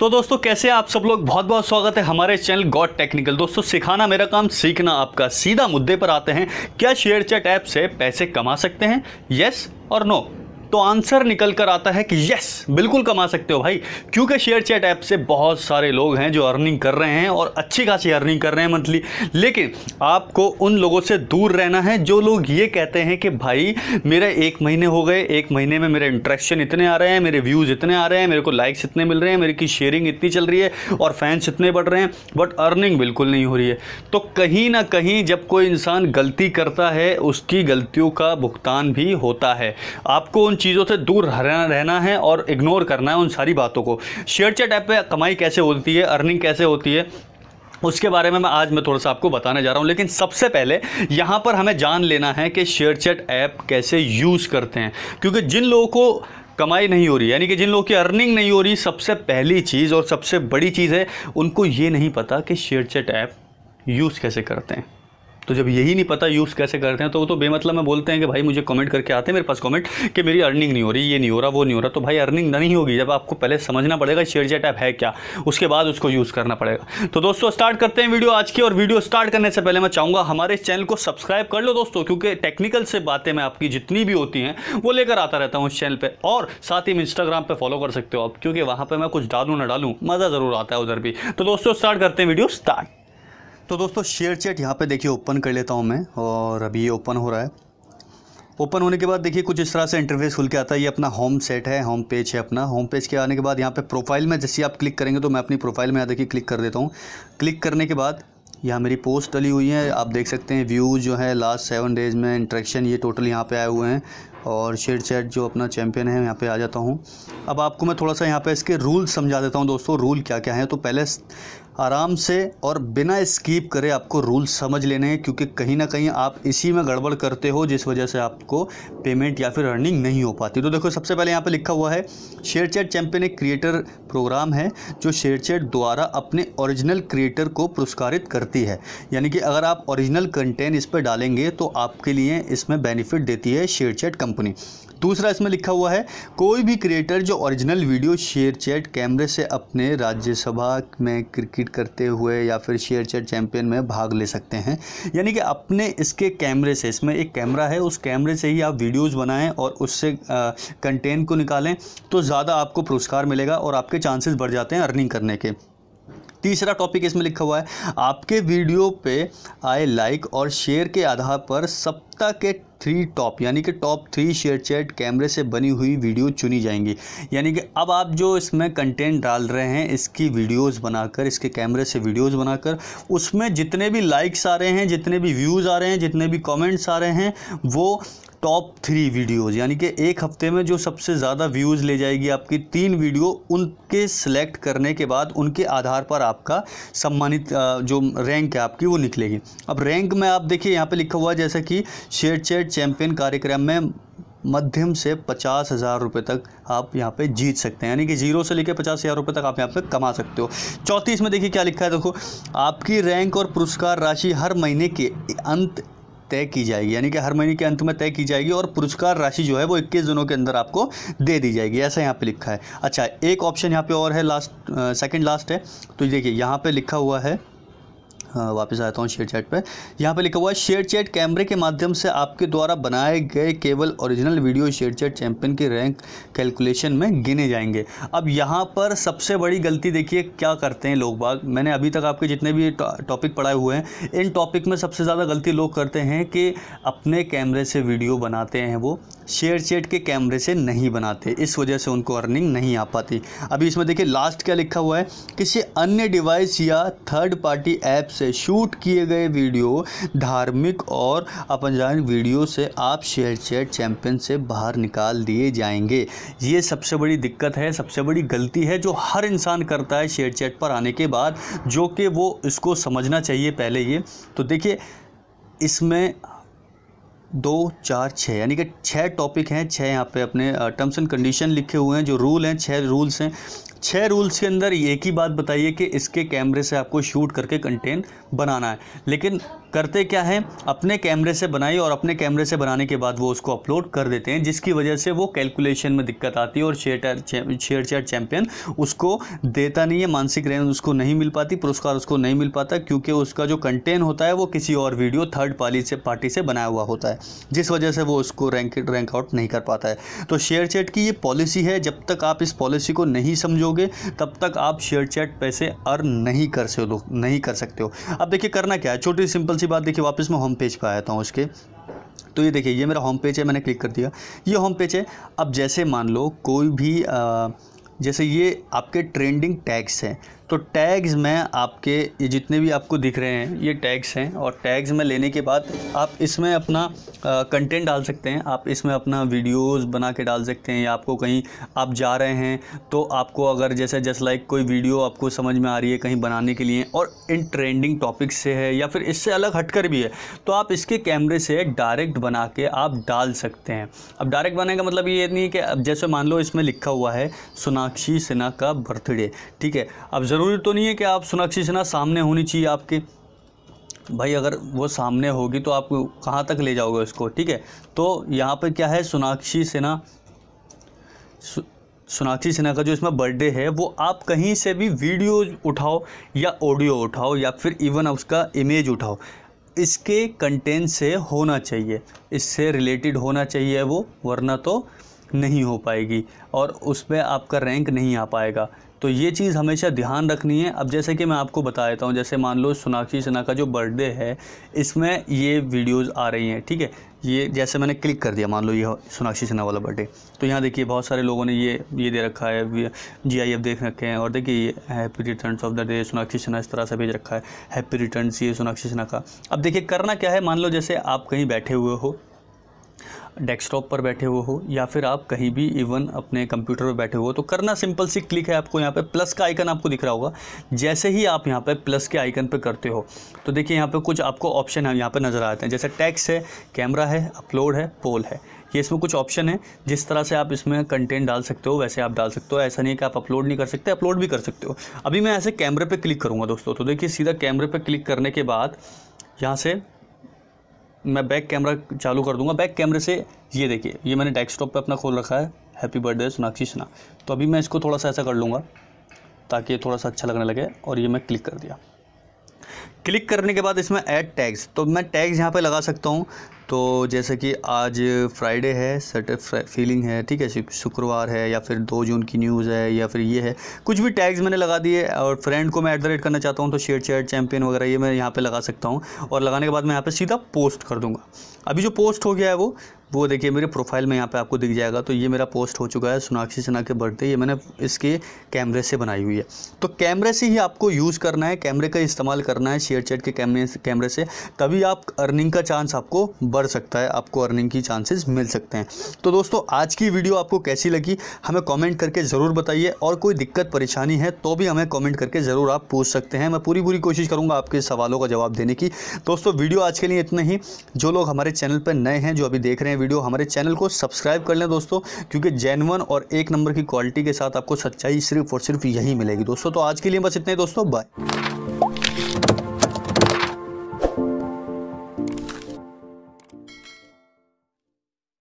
तो दोस्तों कैसे आप सब लोग बहुत बहुत स्वागत है हमारे चैनल गॉड टेक्निकल दोस्तों सिखाना मेरा काम सीखना आपका सीधा मुद्दे पर आते हैं क्या शेयर चैट ऐप से पैसे कमा सकते हैं यस और नो तो आंसर निकल कर आता है कि यस बिल्कुल कमा सकते हो भाई क्योंकि शेयर चैट ऐप से बहुत सारे लोग हैं जो अर्निंग कर रहे हैं और अच्छी खासी अर्निंग कर रहे हैं मंथली लेकिन आपको उन लोगों से दूर रहना है जो लोग ये कहते हैं कि भाई मेरे एक महीने हो गए एक महीने में मेरे इंट्रैक्शन इतने आ रहे हैं मेरे व्यूज़ इतने आ रहे हैं मेरे को लाइक्स इतने मिल रहे हैं मेरे की शेयरिंग इतनी चल रही है और फैंस इतने बढ़ रहे हैं बट अर्निंग बिल्कुल नहीं हो रही है तो कहीं ना कहीं जब कोई इंसान गलती करता है उसकी गलतियों का भुगतान भी होता है आपको उन चीज़ों से दूर रहना है और इग्नोर करना है उन सारी बातों को शेयर चैट ऐप पे कमाई कैसे होती है अर्निंग कैसे होती है उसके बारे में मैं आज मैं थोड़ा सा आपको बताने जा रहा हूँ लेकिन सबसे पहले यहाँ पर हमें जान लेना है कि शेयर चैट ऐप कैसे यूज़ करते हैं क्योंकि जिन लोगों को कमाई नहीं हो रही यानी कि जिन लोगों की अर्निंग नहीं हो रही सबसे पहली चीज़ और सबसे बड़ी चीज़ है उनको ये नहीं पता कि शेयर चैट ऐप यूज़ कैसे करते हैं तो जब यही नहीं पता यूज़ कैसे करते हैं तो वो तो बेमतलब में बोलते हैं कि भाई मुझे कमेंट करके आते हैं मेरे पास कमेंट कि मेरी अर्निंग नहीं हो रही ये नहीं हो रहा वो नहीं हो रहा तो भाई अर्निंग नहीं होगी जब आपको पहले समझना पड़ेगा जेट ऐप है क्या उसके बाद उसको यूज़ करना पड़ेगा तो दोस्तों स्टार्ट करते हैं वीडियो आज की और वीडियो स्टार्ट करने से पहले मैं चाहूँगा हमारे चैनल को सब्सक्राइब कर लो दोस्तों क्योंकि टेक्निकल से बातें मैं आपकी जितनी भी होती हैं वो लेकर आता रहता हूँ उस चैनल पर और साथ ही इंस्टाग्राम पर फॉलो कर सकते हो आप क्योंकि वहाँ पर मैं कुछ डालू ना डालूँ मज़ा ज़रूर आता है उधर भी तो दोस्तों स्टार्ट करते हैं वीडियो स्टार्ट तो दोस्तों शेयर चैट यहाँ पे देखिए ओपन कर लेता हूँ मैं और अभी ये ओपन हो रहा है ओपन होने के बाद देखिए कुछ इस तरह से इंटरफेस खुल के आता है ये अपना होम सेट है होम पेज है अपना होम पेज के आने के बाद यहाँ पे प्रोफाइल में जैसे आप क्लिक करेंगे तो मैं अपनी प्रोफाइल में यहाँ देखिए क्लिक कर देता हूँ क्लिक करने के बाद यहाँ मेरी पोस्ट डली हुई है आप देख सकते हैं व्यूज़ जो है लास्ट सेवन डेज़ में इंट्रैक्शन ये टोटल यहाँ पे आए हुए हैं और शेयर चैट जो अपना चैम्पियन है यहाँ पे आ जाता हूँ अब आपको मैं थोड़ा सा यहाँ पे इसके रूल समझा देता हूँ दोस्तों रूल क्या क्या है तो पहले आराम से और बिना स्कीप करे आपको रूल समझ लेने हैं क्योंकि कहीं ना कहीं आप इसी में गड़बड़ करते हो जिस वजह से आपको पेमेंट या फिर अर्निंग नहीं हो पाती तो देखो सबसे पहले यहाँ पर लिखा हुआ है शेयर चैट चैम्पियन एक क्रिएटर प्रोग्राम है जो शेयर चैट द्वारा अपने ओरिजिनल क्रिएटर को पुरस्कारित करती है यानी कि अगर आप ओरिजिनल कंटेंट इस पर डालेंगे तो आपके लिए इसमें बेनिफिट देती है शेयर चैट कंपनी दूसरा इसमें लिखा हुआ है कोई भी क्रिएटर जो ओरिजिनल वीडियो शेयर चैट कैमरे से अपने राज्यसभा में क्रिकेट एडिट करते हुए या फिर शेयर चैट चैम्पियन में भाग ले सकते हैं यानी कि अपने इसके कैमरे से इसमें एक कैमरा है उस कैमरे से ही आप वीडियोज़ बनाएं और उससे कंटेंट को निकालें तो ज़्यादा आपको पुरस्कार मिलेगा और आपके चांसेस बढ़ जाते हैं अर्निंग करने के तीसरा टॉपिक इसमें लिखा हुआ है आपके वीडियो पे आए लाइक और शेयर के आधार पर सप्ताह के थ्री टॉप यानी कि टॉप थ्री शेयर चैट कैमरे से बनी हुई वीडियो चुनी जाएंगी यानी कि अब आप जो इसमें कंटेंट डाल रहे हैं इसकी वीडियोस बनाकर इसके कैमरे से वीडियोस बनाकर उसमें जितने भी लाइक्स आ रहे हैं जितने भी व्यूज़ आ रहे हैं जितने भी कमेंट्स आ रहे हैं वो टॉप थ्री वीडियोस यानी कि एक हफ्ते में जो सबसे ज़्यादा व्यूज़ ले जाएगी आपकी तीन वीडियो उनके सेलेक्ट करने के बाद उनके आधार पर आपका सम्मानित जो रैंक है आपकी वो निकलेगी अब रैंक में आप देखिए यहाँ पे लिखा हुआ है जैसे कि शेड शेड चैम्पियन कार्यक्रम में मध्यम से पचास हज़ार रुपये तक आप यहाँ पे जीत सकते हैं यानी कि जीरो से लेकर पचास हज़ार रुपये तक आप यहाँ पे कमा सकते हो चौंतीस में देखिए क्या लिखा है देखो आपकी रैंक और पुरस्कार राशि हर महीने के अंत तय की जाएगी यानी कि हर महीने के अंत में तय की जाएगी और पुरस्कार राशि जो है वो इक्कीस दिनों के अंदर आपको दे दी जाएगी ऐसा यहाँ पर लिखा है अच्छा एक ऑप्शन यहाँ पर और है लास्ट सेकेंड लास्ट है तो देखिए यहाँ पर लिखा हुआ है हाँ, वापस आता हूँ शेयर चैट पर यहाँ पे लिखा हुआ है शेयर चैट कैमरे के माध्यम से आपके द्वारा बनाए गए केवल original video ShareChat champion के रैंक कैलकुलेशन में गिने जाएंगे अब यहाँ पर सबसे बड़ी गलती देखिए क्या करते हैं लोग बाग मैंने अभी तक आपके जितने भी टॉपिक पढ़ाए हुए हैं इन टॉपिक में सबसे ज़्यादा गलती लोग करते हैं कि अपने कैमरे से वीडियो बनाते हैं वो शेयर चैट के कैमरे से नहीं बनाते इस वजह से उनको अर्निंग नहीं आ पाती अभी इसमें देखिए लास्ट क्या लिखा हुआ है किसी अन्य डिवाइस या थर्ड पार्टी ऐप से से शूट किए गए वीडियो धार्मिक और अपजान वीडियो से आप शेयर चैट चैम्पियन से बाहर निकाल दिए जाएंगे ये सबसे बड़ी दिक्कत है सबसे बड़ी गलती है जो हर इंसान करता है शेयर चैट पर आने के बाद जो कि वो इसको समझना चाहिए पहले ये तो देखिए इसमें दो चार छः यानी कि छः टॉपिक हैं छः यहाँ पे अपने टर्म्स एंड कंडीशन लिखे हुए हैं जो रूल हैं छः रूल्स हैं छः रूल्स के अंदर एक ही बात बताइए कि इसके कैमरे से आपको शूट करके कंटेंट बनाना है लेकिन करते क्या है अपने कैमरे से बनाई और अपने कैमरे से बनाने के बाद वो उसको अपलोड कर देते हैं जिसकी वजह से वो कैलकुलेशन में दिक्कत आती है और शेयर शेयर चैट चैम्पियन उसको देता नहीं है मानसिक रेंज उसको नहीं मिल पाती पुरस्कार उसको नहीं मिल पाता क्योंकि उसका जो कंटेंट होता है वो किसी और वीडियो थर्ड पार्टी से पार्टी से बनाया हुआ होता है जिस वजह से वो उसको रैंक रैंक आउट नहीं कर पाता है तो शेयर चैट की ये पॉलिसी है जब तक आप इस पॉलिसी को नहीं समझोगे तब तक आप शेयर चैट पैसे अर्न नहीं कर सकते हो नहीं कर सकते हो अब देखिए करना क्या है छोटी सिंपल सी उसके बाद देखिए वापस मैं होम पेज पर आया था उसके तो ये देखिए ये मेरा होम पेज है मैंने क्लिक कर दिया ये होम पेज है अब जैसे मान लो कोई भी आ, जैसे ये आपके ट्रेंडिंग टैग्स हैं तो टैग्स में आपके ये जितने भी आपको दिख रहे हैं ये टैग्स हैं और टैग्स में लेने के बाद आप इसमें अपना कंटेंट डाल सकते हैं आप इसमें अपना वीडियोस बना के डाल सकते हैं या आपको कहीं आप जा रहे हैं तो आपको अगर जैसे जस्ट लाइक कोई वीडियो आपको समझ में आ रही है कहीं बनाने के लिए और इन ट्रेंडिंग टॉपिक्स से है या फिर इससे अलग हट भी है तो आप इसके कैमरे से डायरेक्ट बना के आप डाल सकते हैं अब डायरेक्ट बनाने का मतलब ये नहीं कि अब जैसे मान लो इसमें लिखा हुआ है सोनाक्षी सिन्हा का बर्थडे ठीक है अब ज़रूरी तो नहीं है कि आप सोनाक्षी सिन्हा सामने होनी चाहिए आपके भाई अगर वो सामने होगी तो आप कहाँ तक ले जाओगे उसको ठीक है तो यहाँ पर क्या है सोनाक्षी सिन्हा सोनाक्षी सिन्हा का जो इसमें बर्थडे है वो आप कहीं से भी वीडियो उठाओ या ऑडियो उठाओ या फिर इवन उसका इमेज उठाओ इसके कंटेंट से होना चाहिए इससे रिलेटेड होना चाहिए वो वरना तो नहीं हो पाएगी और उसमें आपका रैंक नहीं आ पाएगा तो ये चीज़ हमेशा ध्यान रखनी है अब जैसे कि मैं आपको बता देता हूँ जैसे मान लो सोनाक्षी सिन्हा का जो बर्थडे है इसमें ये वीडियोस आ रही हैं ठीक है ये जैसे मैंने क्लिक कर दिया मान लो ये सोनाक्षी सिन्हा वाला बर्थडे तो यहाँ देखिए बहुत सारे लोगों ने ये ये दे रखा है जी आई एफ देख रखे हैं और देखिए ये happy return of the day Sonakshi Sinha इस तरह से भेज रखा है हैप्पी रिटर्न ये सोनाक्षी सिन्हा का अब देखिए करना क्या है मान लो जैसे आप कहीं बैठे हुए हो डेस्कटॉप पर बैठे हुए हो या फिर आप कहीं भी इवन अपने कंप्यूटर पर बैठे हुए हो तो करना सिंपल सी क्लिक है आपको यहाँ पे प्लस का आइकन आपको दिख रहा होगा जैसे ही आप यहाँ पे प्लस के आइकन पे करते हो तो देखिए यहाँ पे कुछ आपको ऑप्शन है यहाँ पे नज़र आते हैं जैसे टैक्स है कैमरा है अपलोड है पोल है ये इसमें कुछ ऑप्शन है जिस तरह से आप इसमें कंटेंट डाल सकते हो वैसे आप डाल सकते हो ऐसा नहीं है कि आप अपलोड नहीं कर सकते अपलोड भी कर सकते हो अभी मैं ऐसे कैमरे पर क्लिक करूँगा दोस्तों तो देखिए सीधा कैमरे पर क्लिक करने के बाद यहाँ से मैं बैक कैमरा चालू कर दूंगा बैक कैमरे से ये देखिए ये मैंने डेस्कटॉप पे अपना खोल रखा है हैप्पी बर्थडे सोनाक्षी सिन्हा तो अभी मैं इसको थोड़ा सा ऐसा कर लूँगा ताकि थोड़ा सा अच्छा लगने लगे और ये मैं क्लिक कर दिया क्लिक करने के बाद इसमें ऐड टैग्स तो मैं टैग्स यहाँ पे लगा सकता हूँ तो जैसे कि आज फ्राइडे है सटर फीलिंग है ठीक है शुक्रवार है या फिर दो जून की न्यूज़ है या फिर ये है कुछ भी टैग्स मैंने लगा दिए और फ्रेंड को मैं एट द रेट करना चाहता हूँ तो शेयर चैट चैम्पियन वगैरह ये मैं यहाँ पर लगा सकता हूँ और लगाने के बाद मैं यहाँ पर सीधा पोस्ट कर दूँगा अभी जो पोस्ट हो गया है वो वो देखिए मेरे प्रोफाइल में यहाँ पे आपको दिख जाएगा तो ये मेरा पोस्ट हो चुका है सोनाक्षी सिन्हा के बर्थडे ये मैंने इसके कैमरे से बनाई हुई है तो कैमरे से ही आपको यूज़ करना है कैमरे का इस्तेमाल करना है शेयर चैट के कैमरे कैमरे से तभी आप अर्निंग का चांस आपको बढ़ सकता है आपको अर्निंग की चांसेस मिल सकते हैं तो दोस्तों आज की वीडियो आपको कैसी लगी हमें कमेंट करके ज़रूर बताइए और कोई दिक्कत परेशानी है तो भी हमें कमेंट करके ज़रूर आप पूछ सकते हैं मैं पूरी पूरी कोशिश करूँगा आपके सवालों का जवाब देने की दोस्तों वीडियो आज के लिए इतना ही जो लोग हमारे चैनल पर नए हैं जो अभी देख रहे हैं वीडियो हमारे चैनल को सब्सक्राइब कर लें दोस्तों क्योंकि जेनवन और एक नंबर की क्वालिटी के साथ आपको सच्चाई सिर्फ और सिर्फ यही मिलेगी दोस्तों तो आज के लिए बस इतना ही दोस्तों बाय